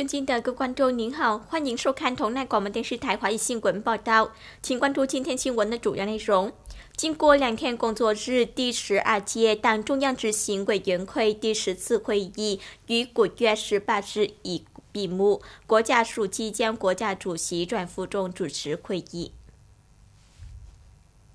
尊敬的各观众，您好，欢迎收看同奈广播电视台华语新闻报道。请关注今天新闻的主要内容。经过两天工作日，第十二届党中央执行委员会第十次会议于五月十八日已闭幕。国家属即将国家主席转负重主持会议。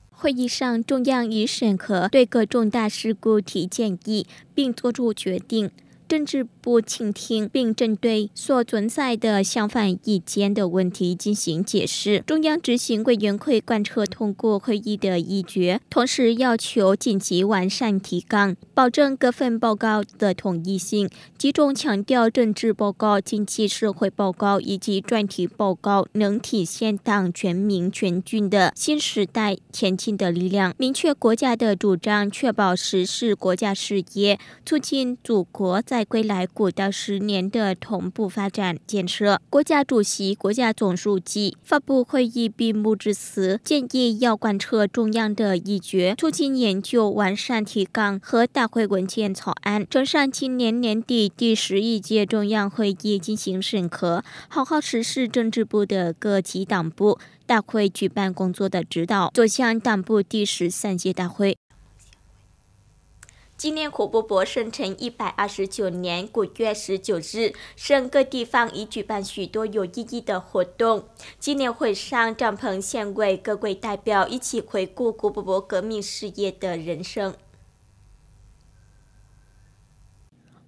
会议上，中央已审核对各重大事故提建议，并作出决定。政治部倾听并针对所存在的相反意见的问题进行解释。中央执行委员会贯彻通过会议的议决，同时要求紧急完善提纲，保证各份报告的统一性。集中强调政治报告、经济社会报告以及专题报告能体现党、全民、全军的新时代前进的力量，明确国家的主张，确保实施国家事业，促进祖国在。在归来古道十年的同步发展建设，国家主席、国家总书记发布会议闭幕致辞，建议要贯彻中央的意决，促进研究完善提纲和大会文件草案，呈上今年年底第十一届中央会议进行审核，好好实施政治部的各级党部大会举办工作的指导，走向党部第十三届大会。纪念胡伯伯生辰一百二十九年，九月十九日，省各地方已举办许多有意义的活动。纪念会上，帐篷献为各位代表一起回顾胡伯伯革命事业的人生。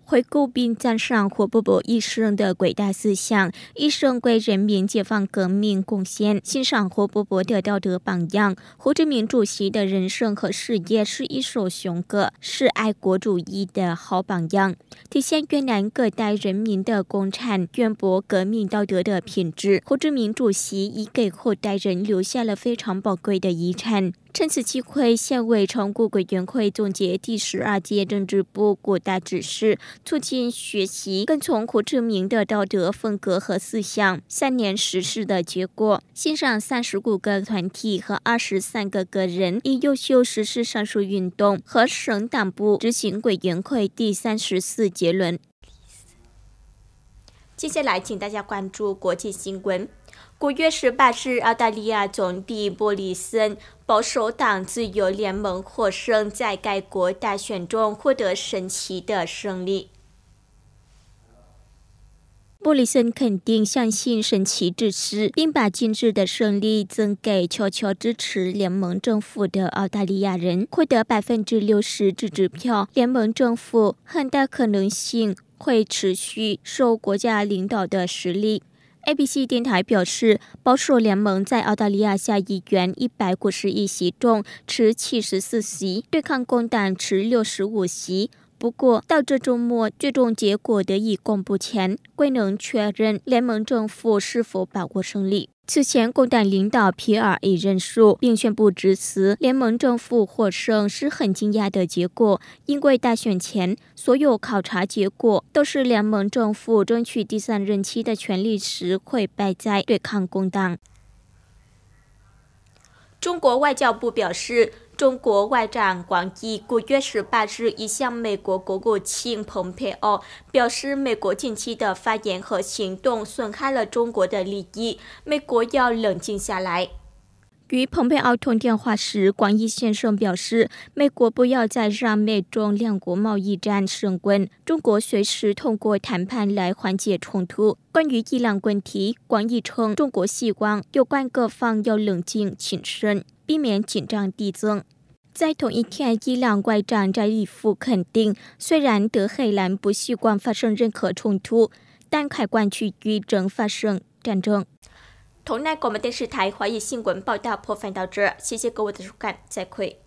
回顾并赞赏胡伯伯一生的伟大思想，一生为人民解放革命贡献，欣赏胡伯伯的道德榜样。胡志明主席的人生和事业是一首雄歌，是爱国主义的好榜样，体现越南各代人民的共产、渊博、革命道德的品质。胡志明主席已给后代人留下了非常宝贵的遗产。趁此机会，县委常务委员会总结第十二届政治部五大指示，促进学习，跟从胡志明的道德风格和思想三年实施的结果。欣上三十五个团体和二十三个个人以优秀实施上述运动和省党部执行委员会第三十四结论。接下来，请大家关注国际新闻。五月十八日，澳大利亚总理布里森保守党自由联盟获胜，在该国大选中获得神奇的胜利。布里森肯定相信神奇之事，并把今日的胜利赠给悄悄支持联盟政府的澳大利亚人，获得百分之六十支持票。联盟政府很大可能性会持续受国家领导的实力。ABC 电台表示，保守联盟在澳大利亚下议院一百五十一席中持七十四席，对抗共党持六十五席。不过，到这周末最终结果得以公布前，未能确认联盟政府是否把握胜利。此前，共党领导皮尔已认输，并宣布辞持联盟政府获胜是很惊讶的结果，因为大选前所有考察结果都是联盟政府争取第三任期的权利时会败在对抗工党。中国外交部表示。中国外长王毅五月十八日已向美国国务卿蓬佩奥表示，美国近期的发言和行动损害了中国的利益，美国要冷静下来。与蓬佩奥通电话时，广义先生表示，美国不要再让美中两国贸易战升温。中国随时通过谈判来缓解冲突。关于伊朗问题，广义称，中国希望有关各方要冷静谨慎，避免紧张递增。在同一天，伊朗外长扎伊夫肯定，虽然德黑兰不希望发生任何冲突，但开关区域正发生战争。同奈，广播电视台华语新闻报道，破分到这，谢谢各位的收看，再会。